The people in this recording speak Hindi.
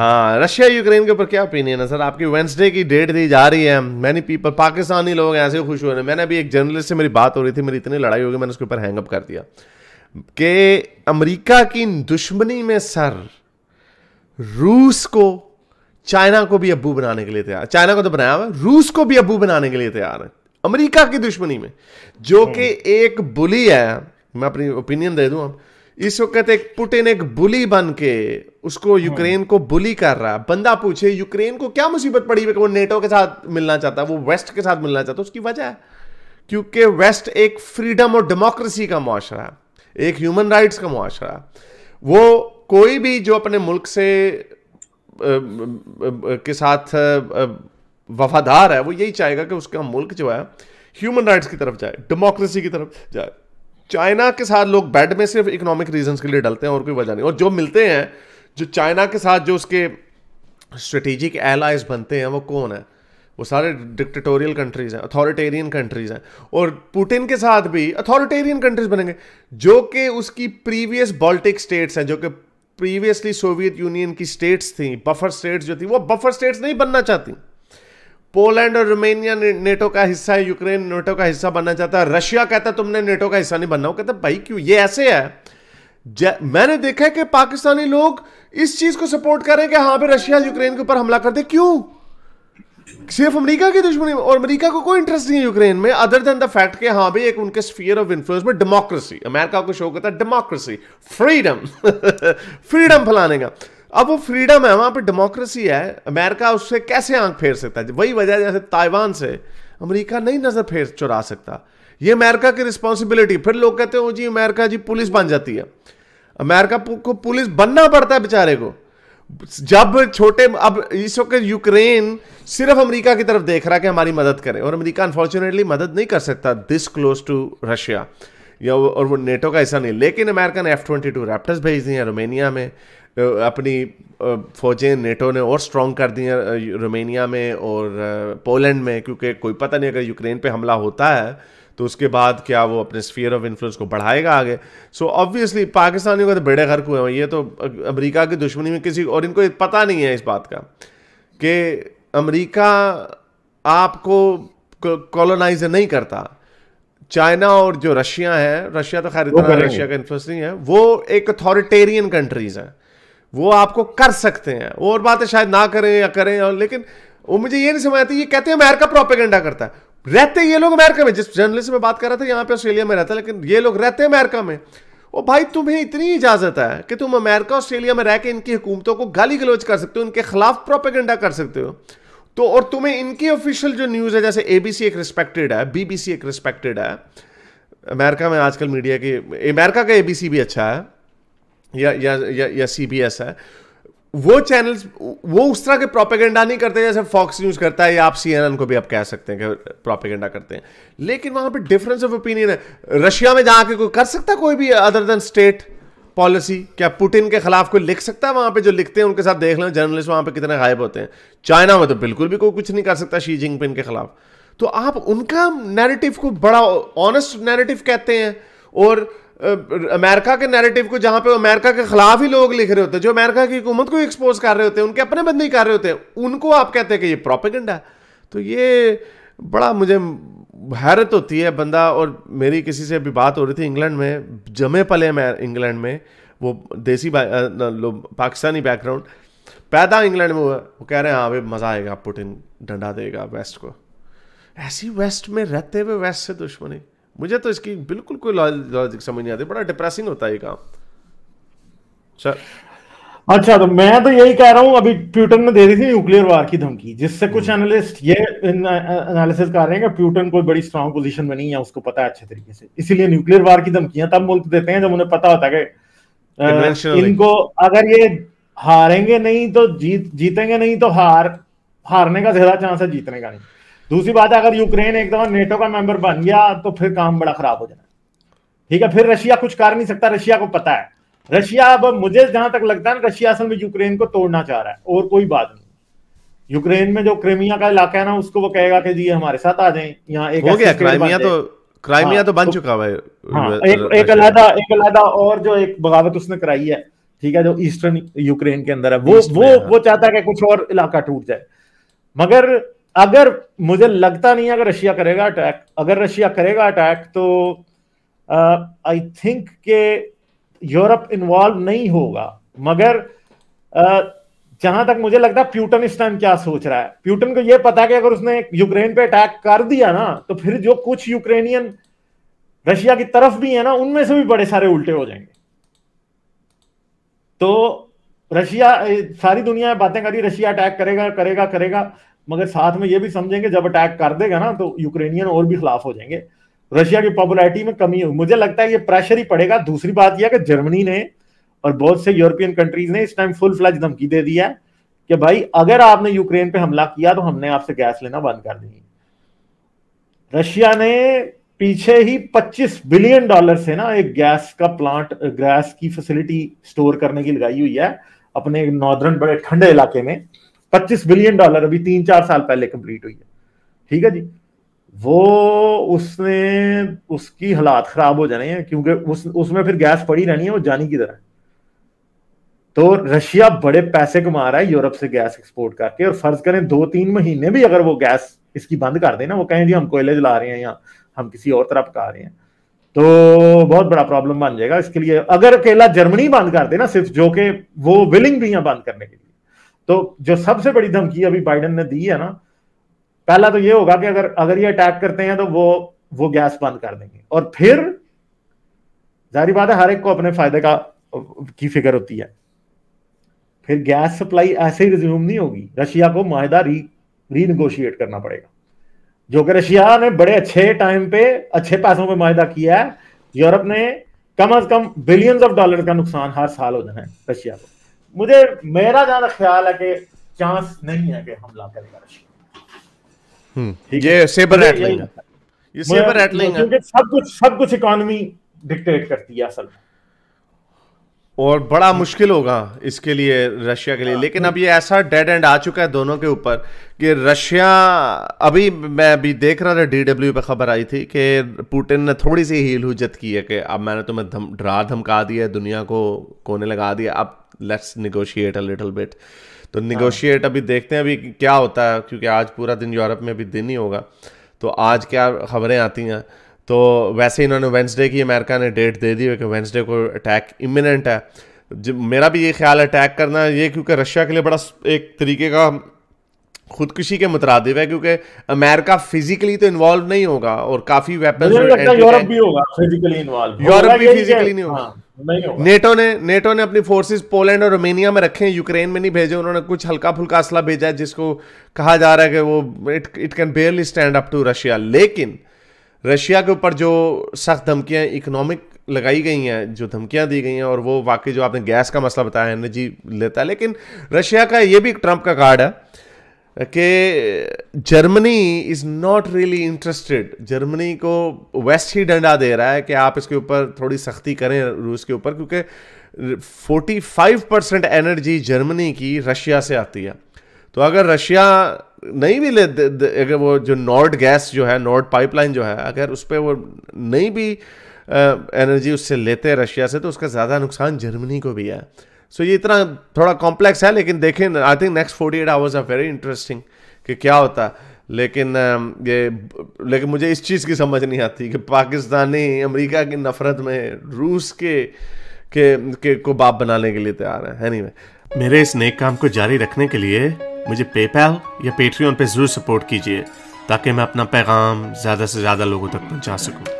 हाँ, रशिया यूक्रेन के ऊपर क्या ओपिनियन है सर आपकी वेंसडे की डेट दी जा रही है मैनी पीपल पाकिस्तानी लोग ऐसे ही खुश हो रहे हैं मैंने अभी एक जर्नलिस्ट से मेरी बात हो रही थी मेरी इतनी लड़ाई हो गई मैंने उसके ऊपर हैंगअप कर दिया कि अमेरिका की दुश्मनी में सर रूस को चाइना को भी अबू बनाने के लिए तैयार चाइना को तो बनाया हुआ रूस को भी अबू बनाने के लिए तैयार है अमेरिका की दुश्मनी में जो हम्म। कि एक बुली है मैं अपनी ओपिनियन दे दूं आप इस वक्त एक पुटिन एक बुली बन के उसको हाँ। यूक्रेन को बुली कर रहा है बंदा पूछे यूक्रेन को क्या मुसीबत पड़ी है वो नेटो के साथ मिलना चाहता है वो वेस्ट के साथ मिलना चाहता है उसकी वजह है क्योंकि वेस्ट एक फ्रीडम और डेमोक्रेसी का मुआरा है एक ह्यूमन राइट्स का माशरा वो कोई भी जो अपने मुल्क से के साथ वफादार है वो यही चाहेगा कि उसका मुल्क जो है ह्यूमन राइट्स की तरफ जाए डेमोक्रेसी की तरफ जाए चाइना के साथ लोग बेड में सिर्फ इकोनॉमिक रीजंस के लिए डलते हैं और कोई वजह नहीं और जो मिलते हैं जो चाइना के साथ जो उसके स्ट्रेटेजिक एलाइज बनते हैं वो कौन है वो सारे डिक्टेटोरियल कंट्रीज़ हैं अथॉरिटेरियन कंट्रीज़ हैं और पुटिन के साथ भी अथॉरिटेरियन कंट्रीज़ बनेंगे जो कि उसकी प्रीवियस बाल्टिक स्टेट्स हैं जो कि प्रीवियसली सोवियत यूनियन की स्टेट्स थी बफर स्टेट्स जो थी वो बफर स्टेट्स नहीं बनना चाहती पोलैंड और रोमेनिया ने, नेटो का हिस्सा है यूक्रेन नेटो का हिस्सा बनना चाहता है रशिया कहता तुमने नेटो का हिस्सा नहीं बनना वो कहता भाई क्यों ये ऐसे है मैंने देखा है कि पाकिस्तानी लोग इस चीज को सपोर्ट कर रहे हैं कि हाँ भाई रशिया यूक्रेन के ऊपर हमला कर दे क्यों सिर्फ अमेरिका की दुश्मनी और अमेरिका को कोई इंटरेस्ट नहीं है यूक्रेन में अदर देन द फैक्ट के हाँ भाई एक उनके स्फीयर ऑफ इन्फ्लुएंस में डेमोक्रेसी अमेरिका को शो करता है डेमोक्रेसी फ्रीडम फ्रीडम फैलाने का अब वो फ्रीडम है वहां पर डेमोक्रेसी है अमेरिका उससे कैसे आंख फेर सकता है वही वजह जैसे ताइवान से अमेरिका नहीं नजर फेर चुरा सकता ये अमेरिका की रिस्पॉन्सिबिलिटी फिर लोग कहते हो जी अमेरिका जी पुलिस बन जाती है अमेरिका को पुलिस बनना पड़ता है बेचारे को जब छोटे अब इस वक्त यूक्रेन सिर्फ अमेरिका की तरफ देख रहा है कि हमारी मदद करें और अमेरिका अनफॉर्चुनेटली मदद नहीं कर सकता दिस क्लोज टू रशिया या और वो नेटो का ऐसा नहीं लेकिन अमेरिका ने एफ ट्वेंटी टू रैप्टर्स भेज दिए हैं रोमेनिया में अपनी फौजें नेटो ने और स्ट्रॉन्ग कर दी हैं रोमेनिया में और पोलैंड में क्योंकि कोई पता नहीं अगर यूक्रेन पे हमला होता है तो उसके बाद क्या वो अपने स्फीयर ऑफ इन्फ्लुएंस को बढ़ाएगा आगे सो ऑब्वियसली पाकिस्तानियों का तो बेड़े घर को ये तो अमरीका की दुश्मनी में किसी और इनको पता नहीं है इस बात का कि अमरीका आपको कॉलोनाइज नहीं करता चाइना और जो रशिया है रशिया तो खैर इतना रशिया का इन्फ्लुएंस नहीं है वो एक अथॉरिटेरियन कंट्रीज हैं वो आपको कर सकते हैं और बातें शायद ना करें या करें और लेकिन वो मुझे ये नहीं समझ आती ये कहते हैं अमेरिका प्रोपेगेंडा करता है रहते ये लोग अमेरिका में जिस जर्नलिस्ट में बात कर रहा था यहाँ पे ऑस्ट्रेलिया में रहता है लेकिन ये लोग रहते हैं अमेरिका में ओ भाई तुम्हें इतनी इजाज़त है कि तुम अमेरिका ऑस्ट्रेलिया में रह के इनकी हुकूमतों को गाली गलोच कर सकते हो उनके खिलाफ प्रोपेगेंडा कर सकते हो तो और तुम्हें इनकी ऑफिशियल जो न्यूज़ है जैसे एबीसी एक रिस्पेक्टेड है बीबीसी एक रिस्पेक्टेड है अमेरिका में आजकल मीडिया की अमेरिका का एबीसी भी अच्छा है या या, या सीबीएस है वो चैनल्स वो उस तरह के प्रोपेगेंडा नहीं करते जैसे फॉक्स न्यूज करता है या आप सी को भी आप कह सकते हैं कि प्रोपेगेंडा करते हैं लेकिन वहां पे डिफरेंस ऑफ ओपिनियन है रशिया में जाके कोई कर सकता कोई भी अदर देन स्टेट पॉलिसी क्या पुटिन के खिलाफ कोई लिख सकता है वहां पे जो लिखते हैं उनके साथ देख लें जर्नलिस्ट वहां पे कितने गायब होते हैं चाइना में तो बिल्कुल भी कोई कुछ नहीं कर सकता शी जिनपिन के खिलाफ तो आप उनका नैरेटिव को बड़ा ऑनेस्ट नैरेटिव कहते हैं और अमेरिका के नैरेटिव को जहां पे अमेरिका के खिलाफ ही लोग लिख रहे होते हैं जो अमेरिका की हुकूमत को एक्सपोज कर रहे होते हैं उनके अपने बंदे ही कर रहे होते हैं उनको आप कहते हैं कि ये प्रोपेगेंडा है तो ये बड़ा मुझे हैरत होती है बंदा और मेरी किसी से भी बात हो रही थी इंग्लैंड में जमे पले मैं इंग्लैंड में वो देसी पाकिस्तानी बैकग्राउंड पैदा इंग्लैंड में हुआ वो कह रहे हैं हाँ भाई मज़ा आएगा पुटिन डंडा देगा वेस्ट को ऐसी वेस्ट में रहते हुए वेस्ट से दुश्मनी मुझे तो इसकी बिल्कुल कोई लॉजिक समझ नहीं आती बड़ा डिप्रेसिंग होता है ये काम सर अच्छा तो मैं तो यही कह रहा हूं अभी प्यूटन ने दे दी थी न्यूक्लियर वार की धमकी जिससे कुछ एनालिस्ट हम्म। ये एनालिसिस कर रहे हैं कि प्यूटन कोई बड़ी स्ट्रांग पोजीशन में नहीं है उसको पता है अच्छे तरीके से इसीलिए न्यूक्लियर वार की धमकियां तब मुल्क देते हैं जब उन्हें पता होता है कि इनको अगर ये हारेंगे नहीं तो जीत जीतेंगे नहीं तो हार हारने का ज्यादा चांस है जीतने का नहीं दूसरी बात अगर यूक्रेन एक दफा नेटो का मेंबर बन गया तो फिर काम बड़ा खराब हो जाना ठीक है फिर रशिया कुछ कर नहीं सकता रशिया को पता है रशिया अब मुझे जहां तक लगता है रशिया असल में यूक्रेन को तोड़ना चाह रहा है और कोई बात नहीं यूक्रेन में जो क्रेमिया का इलाका है ना उसको वो कहेगा कि जी हमारे साथ आ जाए यहाँ एक हो गया क्राइमिया तो क्राइमिया हाँ, तो बन तो, चुका है हाँ, एक एक अलहदा एक अलहदा और जो एक बगावत उसने कराई है ठीक है जो ईस्टर्न यूक्रेन के अंदर है वो वो हाँ। वो चाहता है कि कुछ और इलाका टूट जाए मगर अगर मुझे लगता नहीं है अगर रशिया करेगा अटैक अगर रशिया करेगा अटैक तो आई थिंक के यूरोप इन्वॉल्व नहीं होगा मगर uh, जहां तक मुझे लगता है प्यूटन इस टाइम क्या सोच रहा है प्यूटन को यह पता है कि अगर उसने यूक्रेन पे अटैक कर दिया ना तो फिर जो कुछ यूक्रेनियन रशिया की तरफ भी है ना उनमें से भी बड़े सारे उल्टे हो जाएंगे तो रशिया सारी दुनिया में बातें करी रशिया अटैक करेगा करेगा करेगा मगर साथ में ये भी समझेंगे जब अटैक कर देगा ना तो यूक्रेनियन और भी खिलाफ हो जाएंगे रशिया की पॉपुलरिटी में कमी होगी मुझे लगता है ये प्रेशर ही पड़ेगा दूसरी बात यह कि जर्मनी ने और बहुत से यूरोपियन कंट्रीज ने इस टाइम फुल फ्लैज धमकी दे दी है कि भाई अगर आपने यूक्रेन पे हमला किया तो हमने आपसे गैस लेना बंद कर दी रशिया ने पीछे ही 25 बिलियन डॉलर से ना एक गैस का प्लांट गैस की फैसिलिटी स्टोर करने की लगाई हुई है अपने नॉर्दर्न बड़े ठंडे इलाके में पच्चीस बिलियन डॉलर अभी तीन चार साल पहले कंप्लीट हुई है ठीक है जी वो उसने उसकी हालात खराब हो जाने हैं क्योंकि उस उसमें फिर गैस पड़ी रहनी है वो जानी की तरह तो रशिया बड़े पैसे कमा रहा है यूरोप से गैस एक्सपोर्ट करके और फर्ज करें दो तीन महीने भी अगर वो गैस इसकी बंद कर देना वो कहें जी हम कोयले जला रहे हैं या हम किसी और तरफ पका रहे हैं तो बहुत बड़ा प्रॉब्लम बन जाएगा इसके लिए अगर अकेला जर्मनी बंद कर देना सिर्फ जो कि वो विलिंग भी है बंद करने के लिए तो जो सबसे बड़ी धमकी अभी बाइडन ने दी है ना पहला तो ये होगा कि अगर अगर ये अटैक करते हैं तो वो वो गैस बंद कर देंगे और फिर जारी बात है हर एक को अपने फायदे का की फिक्र होती है फिर गैस सप्लाई ऐसे ही रिज्यूम नहीं होगी रशिया को माहिदा री रीनगोशिएट करना पड़ेगा जो कि रशिया ने बड़े अच्छे टाइम पे अच्छे पैसों पे माहिदा किया है यूरोप ने कम अज कम बिलियन ऑफ डॉलर का नुकसान हर साल हो जाना है रशिया को मुझे मेरा ज्यादा ख्याल है कि चांस नहीं है कि हमला करेगा हम्म, ये सेबर ये सेबर क्योंकि सब कुछ सब कुछ इकोनॉमी डिक्टेट करती है असल में और बड़ा मुश्किल होगा इसके लिए रशिया के लिए हाँ, लेकिन हाँ। अब ये ऐसा डेड एंड आ चुका है दोनों के ऊपर कि रशिया अभी मैं अभी देख रहा था डी डब्ल्यू पर खबर आई थी कि पुटिन ने थोड़ी सी हील हुजत की है कि अब मैंने तुम्हें धम डरा धमका दिया है दुनिया को कोने लगा दिया अब let's negotiate a little bit तो निगोशिएट हाँ। अभी देखते हैं अभी क्या होता है क्योंकि आज पूरा दिन यूरोप में भी दिन ही होगा तो आज क्या खबरें आती हैं तो वैसे इन्होंने वेंसडे की अमेरिका ने डेट दे दी कि वेंसडे को अटैक इमिनेंट है मेरा भी ये ख्याल अटैक करना ये क्योंकि रशिया के लिए बड़ा एक तरीके का खुदकुशी के मुतरदिव है क्योंकि अमेरिका फिजिकली तो इन्वॉल्व नहीं होगा और काफी वेपन यूरोप भी होगा फिजिकली इन्वॉल्व यूरोप भी फिजिकली नहीं होगा हाँ, नेटो ने नेटो ने अपनी फोर्सेस पोलैंड और रोमेनिया में रखे हैं यूक्रेन में नहीं भेजे उन्होंने कुछ हल्का फुल्का असला भेजा है जिसको कहा जा रहा है कि वो it it can barely stand up to Russia लेकिन रशिया के ऊपर जो सख्त धमकियाँ इकोनॉमिक लगाई गई हैं जो धमकियां दी गई हैं और वो वाकई जो आपने गैस का मसला बताया एनर्जी लेता है लेकिन रशिया का ये भी ट्रंप का कार्ड है कि Germany is not really interested Germany को वेस्ट ही डंडा दे रहा है कि आप इसके ऊपर थोड़ी सख्ती करें रूस के ऊपर क्योंकि 45 परसेंट एनर्जी जर्मनी की रशिया से आती है तो अगर रशिया नहीं भी ले अगर वो जो नॉर्ड गैस जो है नॉर्ड पाइपलाइन जो है अगर उस पर वो नहीं भी एनर्जी उससे लेते हैं रशिया से तो उसका ज़्यादा नुकसान जर्मनी को भी है सो so ये इतना थोड़ा कॉम्प्लेक्स है लेकिन देखें I think next forty eight hours are very interesting कि क्या होता लेकिन ये लेकिन मुझे इस चीज़ की समझ नहीं आती कि पाकिस्तानी अमेरिका की नफ़रत में रूस के के, के को बाप बनाने के लिए तैयार है एनीवे anyway. मेरे इस नेक काम को जारी रखने के लिए मुझे पेपैल या पेट्रियन पे ज़रूर सपोर्ट कीजिए ताकि मैं अपना पैगाम ज़्यादा से ज़्यादा लोगों तक पहुंचा सकूं।